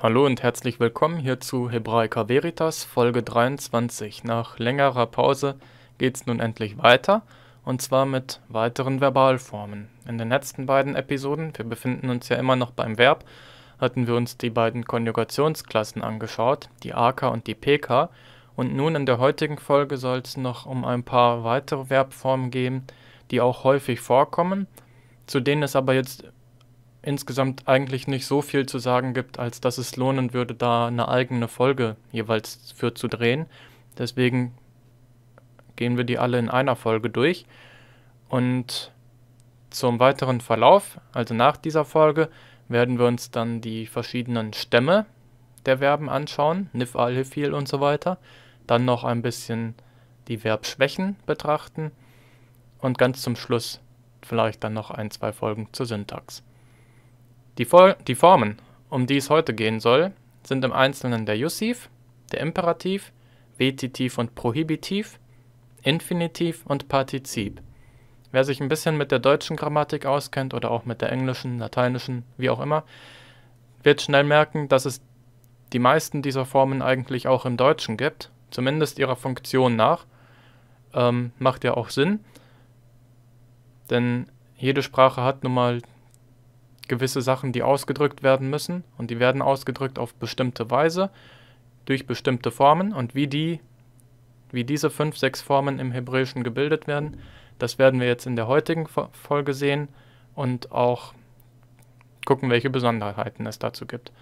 Hallo und herzlich willkommen hier zu Hebraica Veritas Folge 23. Nach längerer Pause geht's nun endlich weiter und zwar mit weiteren Verbalformen. In den letzten beiden Episoden, wir befinden uns ja immer noch beim Verb, hatten wir uns die beiden Konjugationsklassen angeschaut, die AK und die PK und nun in der heutigen Folge soll es noch um ein paar weitere Verbformen gehen, die auch häufig vorkommen, zu denen es aber jetzt insgesamt eigentlich nicht so viel zu sagen gibt, als dass es lohnen würde, da eine eigene Folge jeweils für zu drehen. Deswegen gehen wir die alle in einer Folge durch. Und zum weiteren Verlauf, also nach dieser Folge, werden wir uns dann die verschiedenen Stämme der Verben anschauen, nif, al, hifil und so weiter. Dann noch ein bisschen die Verbschwächen betrachten und ganz zum Schluss vielleicht dann noch ein, zwei Folgen zur Syntax. Die, For die Formen, um die es heute gehen soll, sind im Einzelnen der Jussiv, der Imperativ, Vetitiv und Prohibitiv, Infinitiv und Partizip. Wer sich ein bisschen mit der deutschen Grammatik auskennt oder auch mit der englischen, lateinischen, wie auch immer, wird schnell merken, dass es die meisten dieser Formen eigentlich auch im Deutschen gibt, zumindest ihrer Funktion nach. Ähm, macht ja auch Sinn, denn jede Sprache hat nun mal gewisse Sachen, die ausgedrückt werden müssen und die werden ausgedrückt auf bestimmte Weise durch bestimmte Formen und wie die, wie diese fünf, sechs Formen im Hebräischen gebildet werden, das werden wir jetzt in der heutigen Folge sehen und auch gucken, welche Besonderheiten es dazu gibt.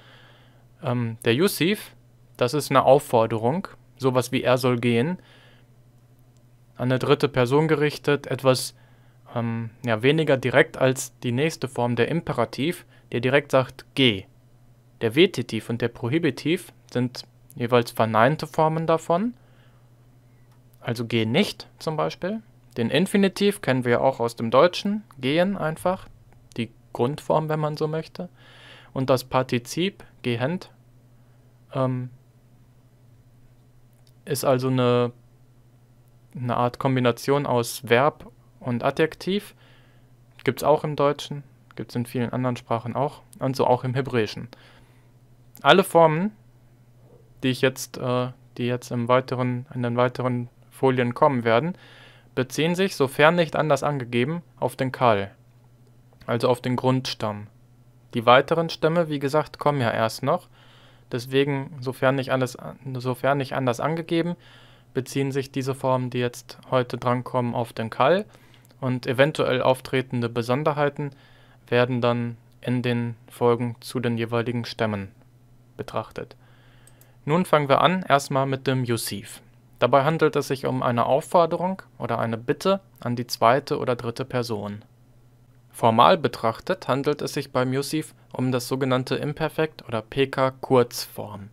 Ähm, der Yusif, das ist eine Aufforderung, sowas wie er soll gehen, an eine dritte Person gerichtet, etwas ähm, ja, weniger direkt als die nächste Form, der Imperativ, der direkt sagt geh. Der Vetitiv und der Prohibitiv sind jeweils verneinte Formen davon. Also geh nicht zum Beispiel. Den Infinitiv kennen wir auch aus dem Deutschen, gehen einfach, die Grundform, wenn man so möchte. Und das Partizip, gehend, ähm, ist also eine, eine Art Kombination aus Verb und Adjektiv gibt es auch im Deutschen, gibt es in vielen anderen Sprachen auch und so auch im Hebräischen. Alle Formen, die ich jetzt, äh, die jetzt im weiteren, in den weiteren Folien kommen werden, beziehen sich, sofern nicht anders angegeben, auf den Kal, also auf den Grundstamm. Die weiteren Stämme, wie gesagt, kommen ja erst noch. Deswegen, sofern nicht, anders, sofern nicht anders angegeben, beziehen sich diese Formen, die jetzt heute drankommen, auf den Kal und eventuell auftretende Besonderheiten werden dann in den Folgen zu den jeweiligen Stämmen betrachtet. Nun fangen wir an, erstmal mit dem Yusiv. Dabei handelt es sich um eine Aufforderung oder eine Bitte an die zweite oder dritte Person. Formal betrachtet handelt es sich beim Yusiv um das sogenannte Imperfekt oder PK-Kurzform.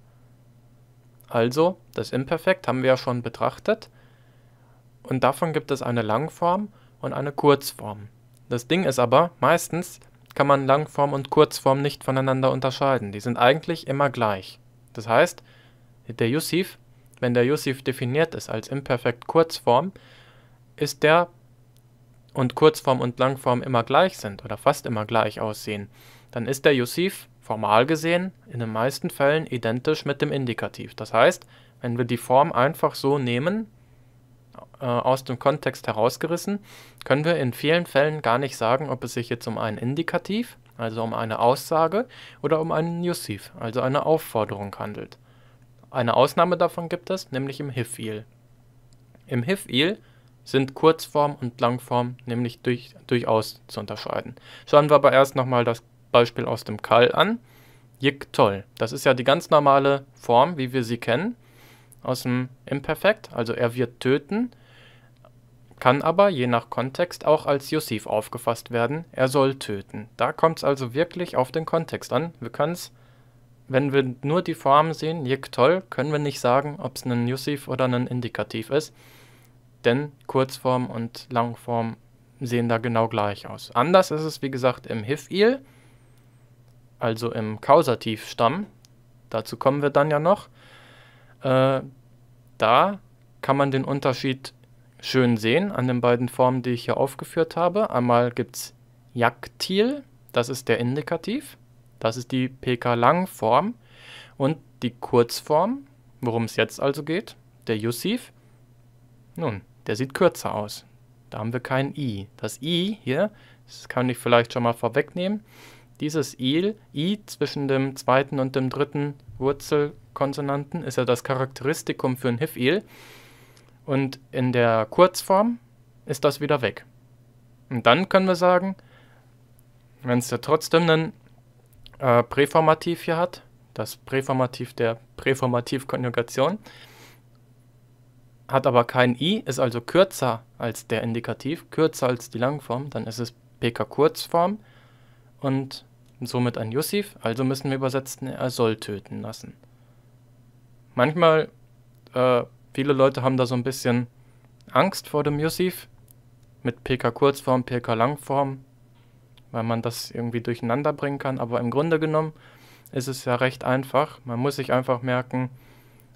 Also, das Imperfekt haben wir ja schon betrachtet und davon gibt es eine Langform und eine Kurzform. Das Ding ist aber, meistens kann man Langform und Kurzform nicht voneinander unterscheiden. Die sind eigentlich immer gleich. Das heißt, der Jussiv, wenn der Jussiv definiert ist als Imperfekt Kurzform, ist der und Kurzform und Langform immer gleich sind oder fast immer gleich aussehen, dann ist der Jussiv formal gesehen in den meisten Fällen identisch mit dem Indikativ. Das heißt, wenn wir die Form einfach so nehmen, äh, aus dem Kontext herausgerissen, können wir in vielen Fällen gar nicht sagen, ob es sich jetzt um einen Indikativ, also um eine Aussage, oder um einen Jussiv, also eine Aufforderung handelt. Eine Ausnahme davon gibt es, nämlich im HIF-IL. Im HIF-IL sind Kurzform und Langform nämlich durch, durchaus zu unterscheiden. Schauen wir aber erst nochmal das Beispiel aus dem Kall an. Jik toll. Das ist ja die ganz normale Form, wie wir sie kennen, aus dem Imperfekt. Also er wird töten kann aber je nach Kontext auch als Jussiv aufgefasst werden, er soll töten. Da kommt es also wirklich auf den Kontext an. Wir können es, wenn wir nur die Form sehen, Yektoll, können wir nicht sagen, ob es ein Jussiv oder ein Indikativ ist, denn Kurzform und Langform sehen da genau gleich aus. Anders ist es, wie gesagt, im Hifil, also im Kausativstamm, dazu kommen wir dann ja noch, äh, da kann man den Unterschied schön sehen an den beiden Formen, die ich hier aufgeführt habe. Einmal gibt es Jaktil, das ist der Indikativ, das ist die PK-Lang-Form und die Kurzform, worum es jetzt also geht, der Jussiv. Nun, der sieht kürzer aus. Da haben wir kein I. Das I hier, das kann ich vielleicht schon mal vorwegnehmen, dieses I, I zwischen dem zweiten und dem dritten Wurzelkonsonanten ist ja das Charakteristikum für ein hif il und in der Kurzform ist das wieder weg. Und dann können wir sagen, wenn es ja trotzdem einen äh, Präformativ hier hat, das Präformativ der Präformativkonjugation, hat aber kein i, ist also kürzer als der Indikativ, kürzer als die Langform, dann ist es pk-Kurzform und somit ein Jussiv, also müssen wir übersetzen, er soll töten lassen. Manchmal äh, Viele Leute haben da so ein bisschen Angst vor dem Musiv mit PK-Kurzform, PK-Langform, weil man das irgendwie durcheinander bringen kann. Aber im Grunde genommen ist es ja recht einfach. Man muss sich einfach merken,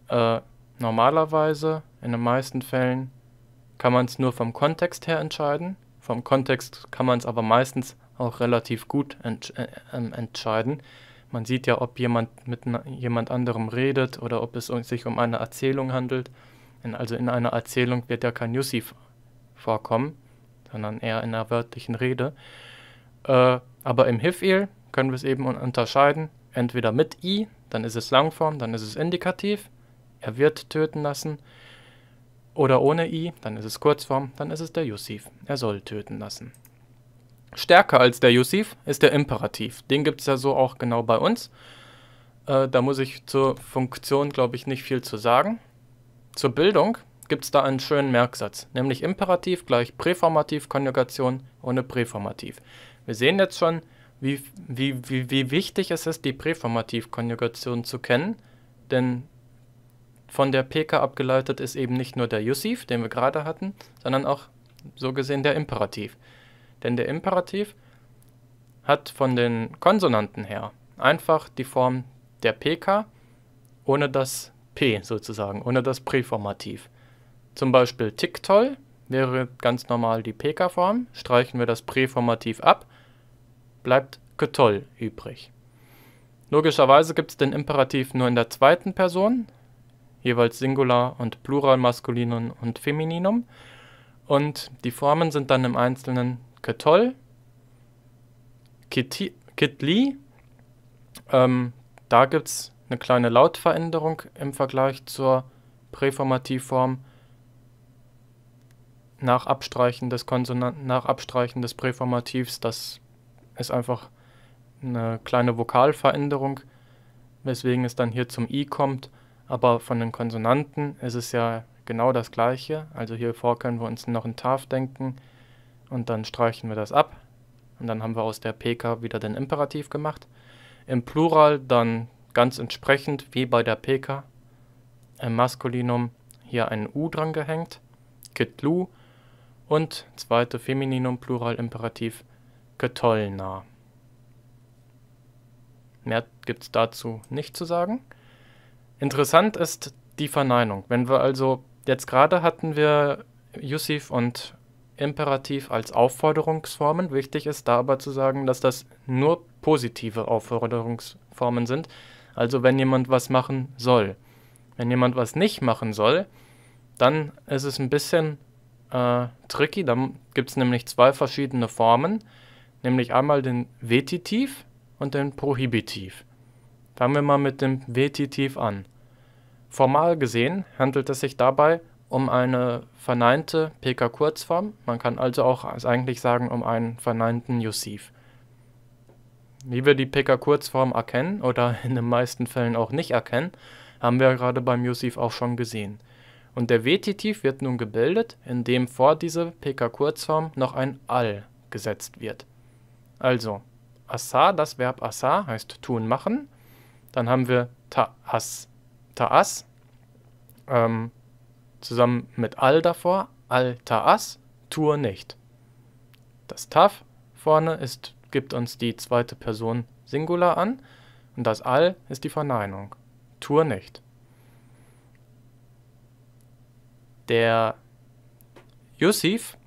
äh, normalerweise in den meisten Fällen kann man es nur vom Kontext her entscheiden. Vom Kontext kann man es aber meistens auch relativ gut ent äh, äh, entscheiden. Man sieht ja, ob jemand mit jemand anderem redet oder ob es sich um eine Erzählung handelt. also in einer Erzählung wird ja kein Yussi vorkommen, sondern eher in einer wörtlichen Rede. Äh, aber im Hifil können wir es eben unterscheiden. Entweder mit I, dann ist es Langform, dann ist es Indikativ. Er wird töten lassen. Oder ohne I, dann ist es Kurzform, dann ist es der Yusif. Er soll töten lassen. Stärker als der Jussiv ist der Imperativ. Den gibt es ja so auch genau bei uns. Äh, da muss ich zur Funktion, glaube ich, nicht viel zu sagen. Zur Bildung gibt es da einen schönen Merksatz, nämlich Imperativ gleich Präformativ-Konjugation ohne Präformativ. Wir sehen jetzt schon, wie, wie, wie, wie wichtig es ist, die Präformativ-Konjugation zu kennen, denn von der PK abgeleitet ist eben nicht nur der Jussiv, den wir gerade hatten, sondern auch so gesehen der Imperativ. Denn der Imperativ hat von den Konsonanten her einfach die Form der PK ohne das P sozusagen, ohne das Präformativ. Zum Beispiel Tiktoll wäre ganz normal die PK-Form, streichen wir das Präformativ ab, bleibt Ktoll übrig. Logischerweise gibt es den Imperativ nur in der zweiten Person, jeweils Singular und Plural Maskulinum und Femininum, und die Formen sind dann im Einzelnen Ketol, Kitli. Kit ähm, da gibt es eine kleine Lautveränderung im Vergleich zur Präformativform nach Abstreichen des Konsonanten, nach Abstreichen des Präformativs. Das ist einfach eine kleine Vokalveränderung, weswegen es dann hier zum I kommt. Aber von den Konsonanten ist es ja genau das gleiche. Also hier vor können wir uns noch ein Taf denken und dann streichen wir das ab. Und dann haben wir aus der PK wieder den Imperativ gemacht. Im Plural dann ganz entsprechend wie bei der PK im Maskulinum hier ein U dran gehängt, Ketlu und zweite Femininum Plural Imperativ Ketolna. Mehr gibt es dazu nicht zu sagen. Interessant ist die Verneinung. Wenn wir also jetzt gerade hatten wir Yusuf und Imperativ als Aufforderungsformen. Wichtig ist da aber zu sagen, dass das nur positive Aufforderungsformen sind. Also wenn jemand was machen soll. Wenn jemand was nicht machen soll, dann ist es ein bisschen äh, tricky. Dann gibt es nämlich zwei verschiedene Formen. Nämlich einmal den Vetitiv und den Prohibitiv. Fangen wir mal mit dem Vetitiv an. Formal gesehen handelt es sich dabei um eine verneinte PK-Kurzform. Man kann also auch eigentlich sagen, um einen verneinten Jussiv. Wie wir die PK-Kurzform erkennen oder in den meisten Fällen auch nicht erkennen, haben wir gerade beim Jussiv auch schon gesehen. Und der Vetitiv wird nun gebildet, indem vor diese PK-Kurzform noch ein al gesetzt wird. Also, assa, das Verb assa heißt tun, machen. Dann haben wir ta'as, ta'as, ähm, zusammen mit al davor, al ta'as, tue nicht. Das taf vorne ist, gibt uns die zweite Person Singular an und das al ist die Verneinung, tue nicht. Der Yusif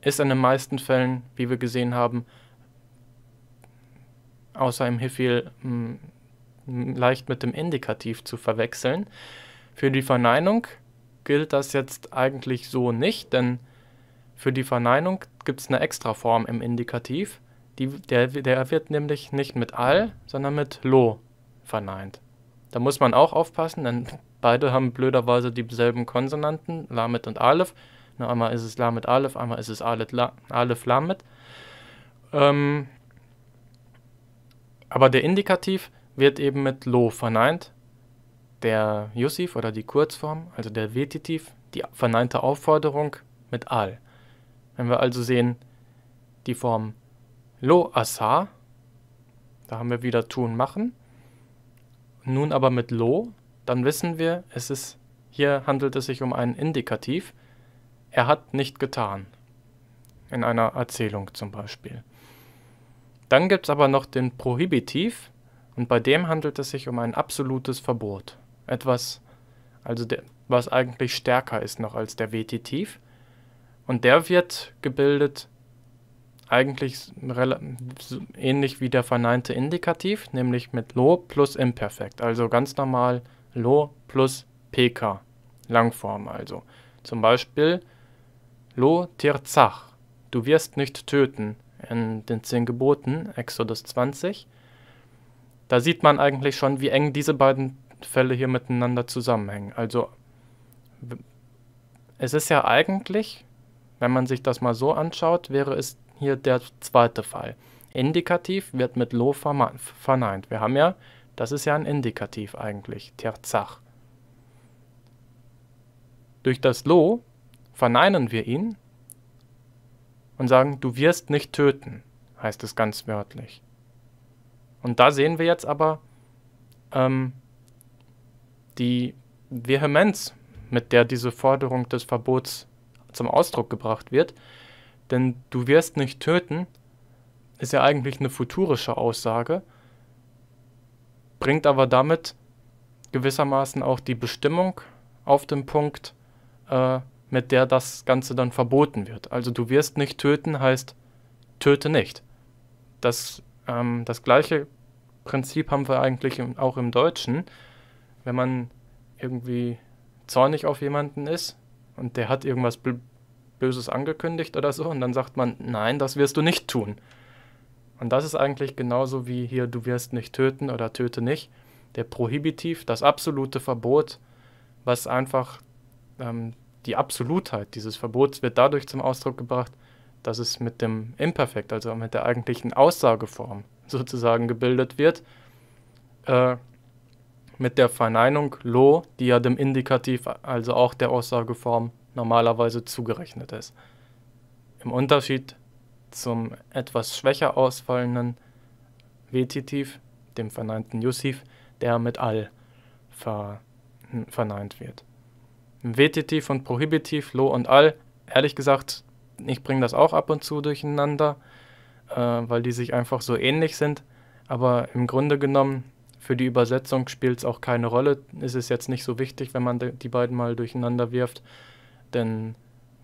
ist in den meisten Fällen, wie wir gesehen haben, außer im Hifil mm, mm, leicht mit dem Indikativ zu verwechseln. Für die Verneinung gilt das jetzt eigentlich so nicht, denn für die Verneinung gibt es eine extra Form im Indikativ. Die, der, der wird nämlich nicht mit all, sondern mit lo verneint. Da muss man auch aufpassen, denn beide haben blöderweise dieselben Konsonanten, Lamet und Aleph. Na, einmal ist es Lamet Aleph, einmal ist es Aleph, La, Aleph Lamet. Ähm, aber der Indikativ wird eben mit lo verneint der Yusif oder die Kurzform, also der Vetitiv, die verneinte Aufforderung mit al. Wenn wir also sehen, die Form lo asa, da haben wir wieder tun, machen, nun aber mit lo, dann wissen wir, es ist, hier handelt es sich um einen Indikativ, er hat nicht getan, in einer Erzählung zum Beispiel. Dann gibt es aber noch den Prohibitiv, und bei dem handelt es sich um ein absolutes Verbot etwas, also der, was eigentlich stärker ist noch als der Vetitiv. Und der wird gebildet eigentlich ähnlich wie der verneinte Indikativ, nämlich mit Lo plus Imperfekt, also ganz normal Lo plus PK, Langform also. Zum Beispiel Lo tirzach, du wirst nicht töten, in den zehn Geboten, Exodus 20. Da sieht man eigentlich schon, wie eng diese beiden Fälle hier miteinander zusammenhängen. Also es ist ja eigentlich, wenn man sich das mal so anschaut, wäre es hier der zweite Fall. Indikativ wird mit Lo verneint. Wir haben ja, das ist ja ein Indikativ eigentlich, Terzach. Durch das Lo verneinen wir ihn und sagen, du wirst nicht töten, heißt es ganz wörtlich. Und da sehen wir jetzt aber, ähm, die Vehemenz, mit der diese Forderung des Verbots zum Ausdruck gebracht wird, denn du wirst nicht töten, ist ja eigentlich eine futurische Aussage, bringt aber damit gewissermaßen auch die Bestimmung auf den Punkt, äh, mit der das Ganze dann verboten wird. Also du wirst nicht töten heißt töte nicht. Das, ähm, das gleiche Prinzip haben wir eigentlich im, auch im Deutschen wenn man irgendwie zornig auf jemanden ist und der hat irgendwas Böses angekündigt oder so und dann sagt man, nein, das wirst du nicht tun. Und das ist eigentlich genauso wie hier, du wirst nicht töten oder töte nicht. Der Prohibitiv, das absolute Verbot, was einfach ähm, die Absolutheit dieses Verbots wird dadurch zum Ausdruck gebracht, dass es mit dem Imperfekt, also mit der eigentlichen Aussageform sozusagen gebildet wird. Äh, mit der Verneinung lo, die ja dem Indikativ, also auch der Aussageform, normalerweise zugerechnet ist. Im Unterschied zum etwas schwächer ausfallenden Vetitiv, dem verneinten Jussiv, der mit all ver verneint wird. Vetitiv und Prohibitiv, lo und all, ehrlich gesagt, ich bringe das auch ab und zu durcheinander, äh, weil die sich einfach so ähnlich sind, aber im Grunde genommen für die Übersetzung spielt es auch keine Rolle. Ist es jetzt nicht so wichtig, wenn man die beiden mal durcheinander wirft, denn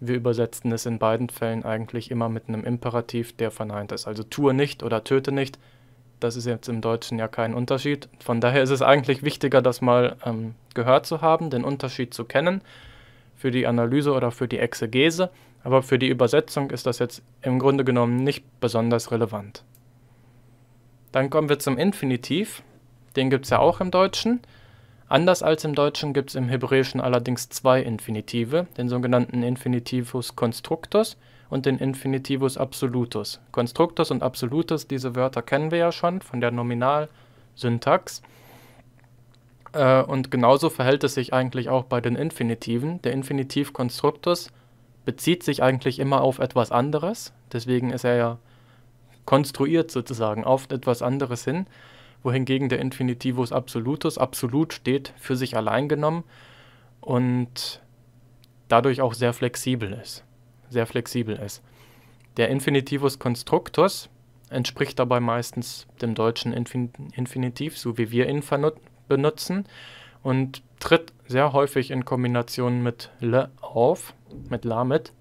wir übersetzen es in beiden Fällen eigentlich immer mit einem Imperativ, der verneint ist. Also tue nicht oder töte nicht. Das ist jetzt im Deutschen ja kein Unterschied. Von daher ist es eigentlich wichtiger, das mal ähm, gehört zu haben, den Unterschied zu kennen für die Analyse oder für die Exegese. Aber für die Übersetzung ist das jetzt im Grunde genommen nicht besonders relevant. Dann kommen wir zum Infinitiv. Den gibt es ja auch im Deutschen. Anders als im Deutschen gibt es im Hebräischen allerdings zwei Infinitive, den sogenannten Infinitivus Constructus und den Infinitivus Absolutus. Constructus und Absolutus, diese Wörter kennen wir ja schon von der Nominalsyntax. Äh, und genauso verhält es sich eigentlich auch bei den Infinitiven. Der Infinitiv Constructus bezieht sich eigentlich immer auf etwas anderes, deswegen ist er ja konstruiert sozusagen auf etwas anderes hin wohingegen der Infinitivus absolutus absolut steht für sich allein genommen und dadurch auch sehr flexibel ist. Sehr flexibel ist. Der Infinitivus constructus entspricht dabei meistens dem deutschen Infin Infinitiv, so wie wir ihn benutzen, und tritt sehr häufig in Kombination mit le auf, mit lamit,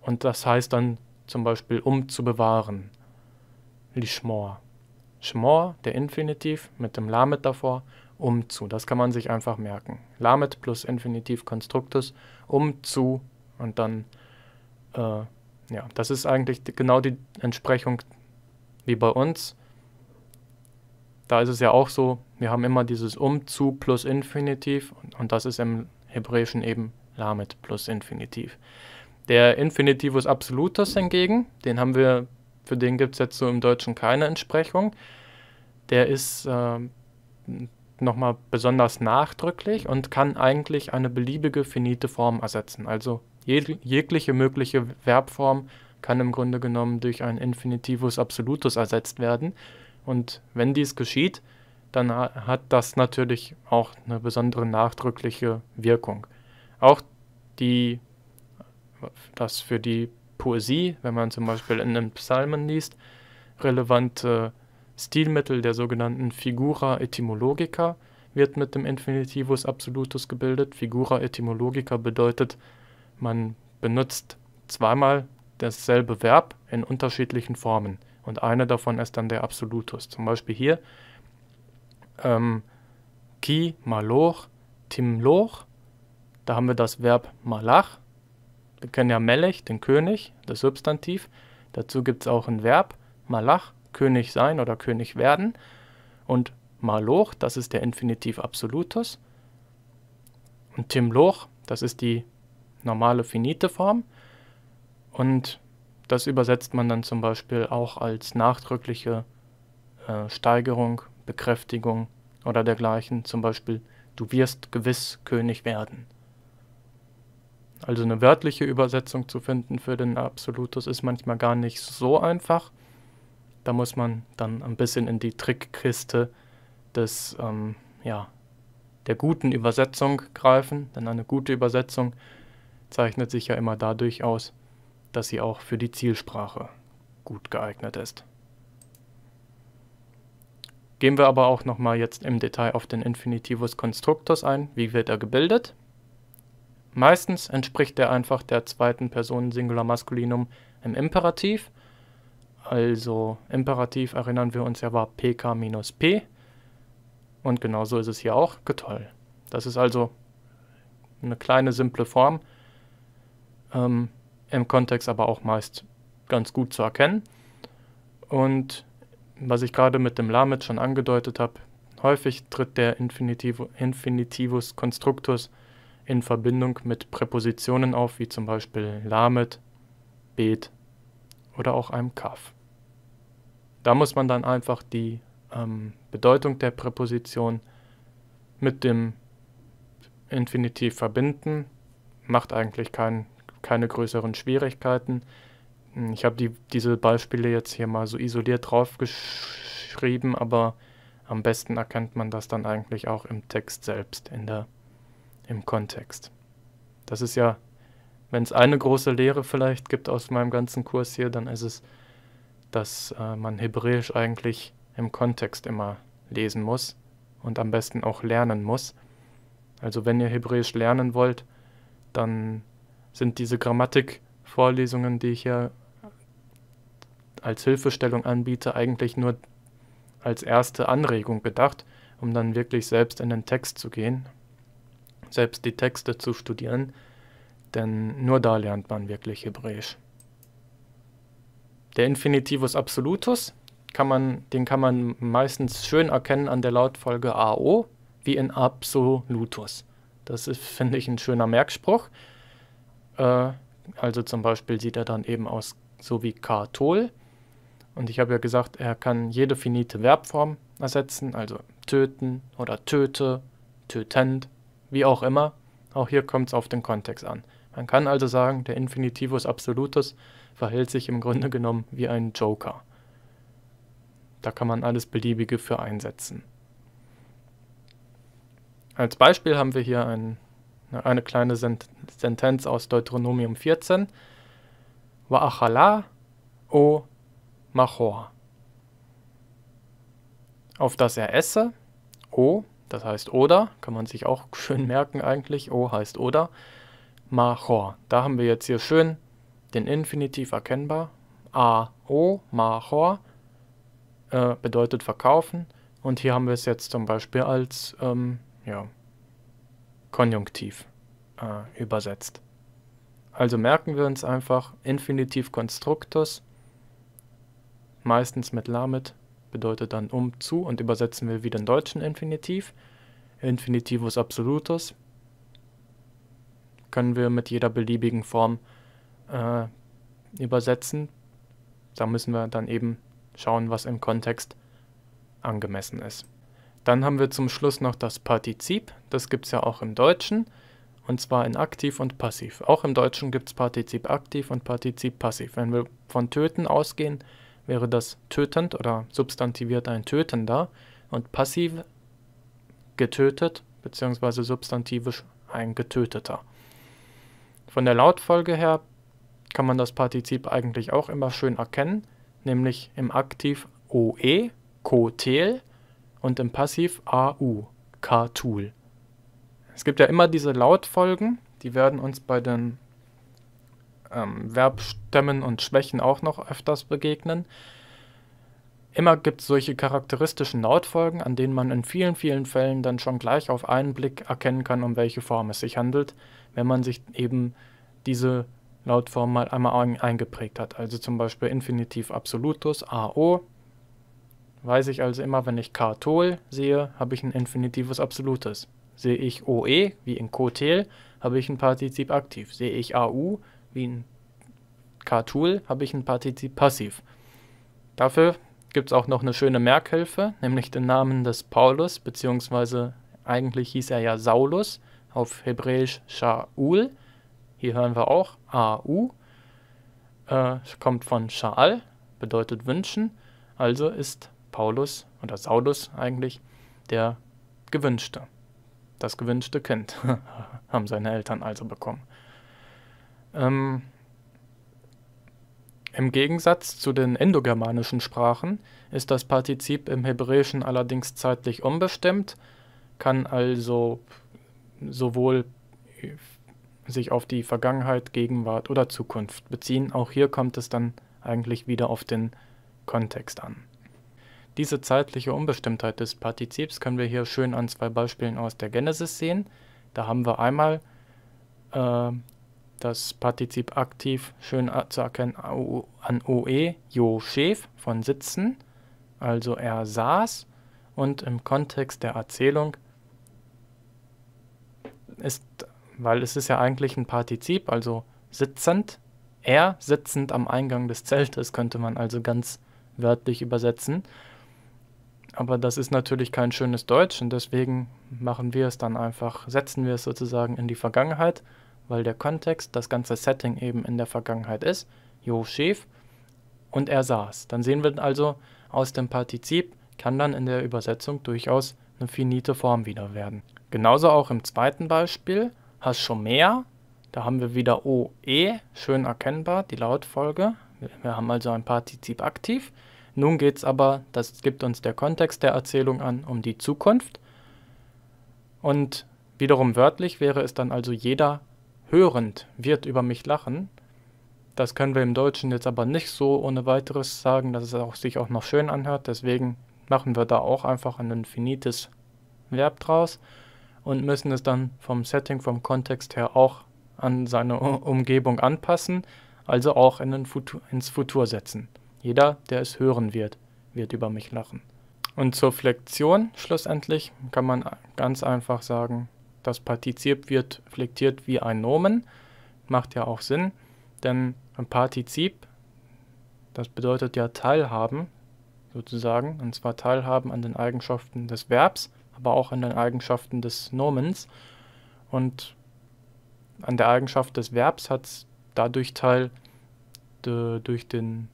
und das heißt dann zum Beispiel um zu bewahren, lichmor. Schmor, der Infinitiv, mit dem Lamet davor, um zu. Das kann man sich einfach merken. Lamet plus Infinitiv Konstruktus, um zu und dann, äh, ja, das ist eigentlich genau die Entsprechung wie bei uns. Da ist es ja auch so, wir haben immer dieses um zu plus Infinitiv und, und das ist im Hebräischen eben Lamet plus Infinitiv. Der Infinitivus Absolutus hingegen, den haben wir für den gibt es jetzt so im Deutschen keine Entsprechung. Der ist äh, nochmal besonders nachdrücklich und kann eigentlich eine beliebige finite Form ersetzen. Also jeg jegliche mögliche Verbform kann im Grunde genommen durch ein Infinitivus Absolutus ersetzt werden. Und wenn dies geschieht, dann hat das natürlich auch eine besondere nachdrückliche Wirkung. Auch die, das für die Poesie, wenn man zum Beispiel in den Psalmen liest, relevante Stilmittel der sogenannten Figura etymologica wird mit dem Infinitivus absolutus gebildet. Figura etymologica bedeutet, man benutzt zweimal dasselbe Verb in unterschiedlichen Formen. Und eine davon ist dann der Absolutus. Zum Beispiel hier ähm, ki malor timloch. Da haben wir das Verb malach wir kennen ja Melech, den König, das Substantiv. Dazu gibt es auch ein Verb, Malach, König sein oder König werden. Und Maloch, das ist der Infinitiv Absolutus. Und Timloch, das ist die normale finite Form. Und das übersetzt man dann zum Beispiel auch als nachdrückliche äh, Steigerung, Bekräftigung oder dergleichen. Zum Beispiel, du wirst gewiss König werden. Also eine wörtliche Übersetzung zu finden für den Absolutus ist manchmal gar nicht so einfach. Da muss man dann ein bisschen in die Trickkiste des, ähm, ja, der guten Übersetzung greifen, denn eine gute Übersetzung zeichnet sich ja immer dadurch aus, dass sie auch für die Zielsprache gut geeignet ist. Gehen wir aber auch nochmal jetzt im Detail auf den Infinitivus Constructus ein. Wie wird er gebildet? Meistens entspricht er einfach der zweiten Person Singular Maskulinum im Imperativ. Also Imperativ erinnern wir uns ja war pk minus p. Und genauso ist es hier auch getoll. Das ist also eine kleine, simple Form. Ähm, Im Kontext aber auch meist ganz gut zu erkennen. Und was ich gerade mit dem Lamet schon angedeutet habe, häufig tritt der Infinitivus Constructus in Verbindung mit Präpositionen auf, wie zum Beispiel lamet, bet oder auch einem kaf. Da muss man dann einfach die ähm, Bedeutung der Präposition mit dem Infinitiv verbinden. Macht eigentlich kein, keine größeren Schwierigkeiten. Ich habe die, diese Beispiele jetzt hier mal so isoliert draufgeschrieben, aber am besten erkennt man das dann eigentlich auch im Text selbst, in der im Kontext. Das ist ja, wenn es eine große Lehre vielleicht gibt aus meinem ganzen Kurs hier, dann ist es, dass äh, man Hebräisch eigentlich im Kontext immer lesen muss und am besten auch lernen muss. Also wenn ihr Hebräisch lernen wollt, dann sind diese Grammatikvorlesungen, die ich hier als Hilfestellung anbiete, eigentlich nur als erste Anregung gedacht, um dann wirklich selbst in den Text zu gehen selbst die Texte zu studieren, denn nur da lernt man wirklich Hebräisch. Der Infinitivus absolutus, kann man, den kann man meistens schön erkennen an der Lautfolge AO, wie in absolutus. Das ist, finde ich, ein schöner Merkspruch. Äh, also zum Beispiel sieht er dann eben aus so wie Katol. Und ich habe ja gesagt, er kann jede finite Verbform ersetzen, also töten oder töte, tötend, wie auch immer, auch hier kommt es auf den Kontext an. Man kann also sagen, der Infinitivus Absolutus verhält sich im Grunde genommen wie ein Joker. Da kann man alles Beliebige für einsetzen. Als Beispiel haben wir hier ein, ne, eine kleine Sentenz aus Deuteronomium 14. Wa'achala o machor. Auf das er esse, o das heißt oder, kann man sich auch schön merken eigentlich, o heißt oder, machor. Da haben wir jetzt hier schön den Infinitiv erkennbar. A, o, machor äh, bedeutet verkaufen. Und hier haben wir es jetzt zum Beispiel als ähm, ja, Konjunktiv äh, übersetzt. Also merken wir uns einfach Infinitiv Constructus, meistens mit Lamet, bedeutet dann um zu und übersetzen wir wieder in deutschen Infinitiv. Infinitivus absolutus können wir mit jeder beliebigen Form äh, übersetzen. Da müssen wir dann eben schauen, was im Kontext angemessen ist. Dann haben wir zum Schluss noch das Partizip. Das gibt es ja auch im Deutschen. Und zwar in aktiv und passiv. Auch im Deutschen gibt es Partizip aktiv und Partizip passiv. Wenn wir von töten ausgehen, wäre das tötend oder substantiviert ein tötender und passiv getötet bzw. substantivisch ein getöteter. Von der Lautfolge her kann man das Partizip eigentlich auch immer schön erkennen, nämlich im Aktiv OE, Kotel und im Passiv AU, Katul. Es gibt ja immer diese Lautfolgen, die werden uns bei den ähm, Verbstämmen und Schwächen auch noch öfters begegnen. Immer gibt es solche charakteristischen Lautfolgen, an denen man in vielen, vielen Fällen dann schon gleich auf einen Blick erkennen kann, um welche Form es sich handelt, wenn man sich eben diese Lautform mal einmal eingeprägt hat. Also zum Beispiel Infinitiv Absolutus, AO. Weiß ich also immer, wenn ich Kartol sehe, habe ich ein Infinitives Absolutes. Sehe ich OE, wie in Kotel, habe ich ein Partizip aktiv. Sehe ich AU, wie ein K-Tool habe ich ein Partizip Passiv. Dafür gibt es auch noch eine schöne Merkhilfe, nämlich den Namen des Paulus, beziehungsweise eigentlich hieß er ja Saulus, auf Hebräisch Shaul. Hier hören wir auch AU. Äh, kommt von Shaal, bedeutet wünschen. Also ist Paulus oder Saulus eigentlich der Gewünschte. Das gewünschte Kind haben seine Eltern also bekommen. Ähm, Im Gegensatz zu den indogermanischen Sprachen ist das Partizip im Hebräischen allerdings zeitlich unbestimmt, kann also sowohl sich auf die Vergangenheit, Gegenwart oder Zukunft beziehen. Auch hier kommt es dann eigentlich wieder auf den Kontext an. Diese zeitliche Unbestimmtheit des Partizips können wir hier schön an zwei Beispielen aus der Genesis sehen. Da haben wir einmal äh, das Partizip aktiv schön zu erkennen an OE, Jo Schäf von Sitzen, also er saß und im Kontext der Erzählung ist, weil es ist ja eigentlich ein Partizip, also sitzend, er sitzend am Eingang des Zeltes könnte man also ganz wörtlich übersetzen. Aber das ist natürlich kein schönes Deutsch und deswegen machen wir es dann einfach, setzen wir es sozusagen in die Vergangenheit weil der Kontext, das ganze Setting eben in der Vergangenheit ist. Jo schief und er saß. Dann sehen wir also, aus dem Partizip kann dann in der Übersetzung durchaus eine finite Form wieder werden. Genauso auch im zweiten Beispiel, Hashomea, da haben wir wieder OE, schön erkennbar, die Lautfolge. Wir haben also ein Partizip aktiv. Nun geht es aber, das gibt uns der Kontext der Erzählung an, um die Zukunft. Und wiederum wörtlich wäre es dann also jeder hörend wird über mich lachen. Das können wir im Deutschen jetzt aber nicht so ohne weiteres sagen, dass es auch, sich auch noch schön anhört. Deswegen machen wir da auch einfach ein infinites Verb draus und müssen es dann vom Setting, vom Kontext her auch an seine Umgebung anpassen, also auch in Futur, ins Futur setzen. Jeder, der es hören wird, wird über mich lachen. Und zur Flexion schlussendlich kann man ganz einfach sagen, das Partizip wird flektiert wie ein Nomen. Macht ja auch Sinn, denn ein Partizip, das bedeutet ja teilhaben, sozusagen, und zwar teilhaben an den Eigenschaften des Verbs, aber auch an den Eigenschaften des Nomens. Und an der Eigenschaft des Verbs hat es dadurch teil durch, den,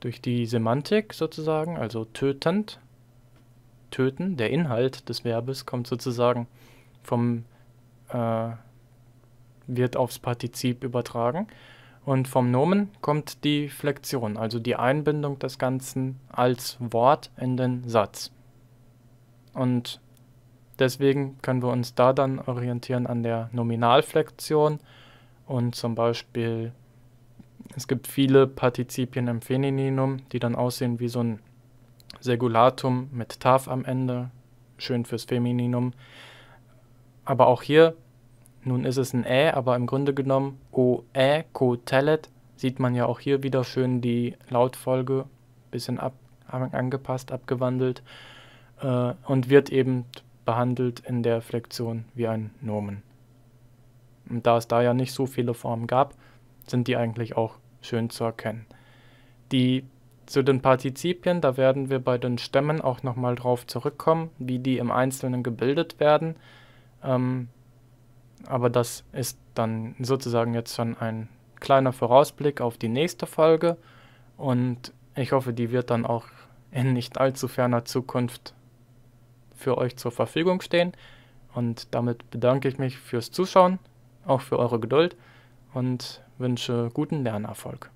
durch die Semantik sozusagen, also tötend, töten, der Inhalt des Verbes kommt sozusagen vom äh, wird aufs Partizip übertragen. Und vom Nomen kommt die Flexion, also die Einbindung des Ganzen als Wort in den Satz. Und deswegen können wir uns da dann orientieren an der Nominalflexion und zum Beispiel, es gibt viele Partizipien im Femininum, die dann aussehen wie so ein Segulatum mit Taf am Ende, schön fürs Femininum. Aber auch hier, nun ist es ein Ä, aber im Grunde genommen O, Ä, Ko, Telet, sieht man ja auch hier wieder schön die Lautfolge, bisschen ab, angepasst, abgewandelt äh, und wird eben behandelt in der Flexion wie ein Nomen. Und da es da ja nicht so viele Formen gab, sind die eigentlich auch schön zu erkennen. Die zu den Partizipien, da werden wir bei den Stämmen auch nochmal drauf zurückkommen, wie die im Einzelnen gebildet werden. Ähm, aber das ist dann sozusagen jetzt schon ein kleiner Vorausblick auf die nächste Folge und ich hoffe, die wird dann auch in nicht allzu ferner Zukunft für euch zur Verfügung stehen. Und damit bedanke ich mich fürs Zuschauen, auch für eure Geduld und wünsche guten Lernerfolg.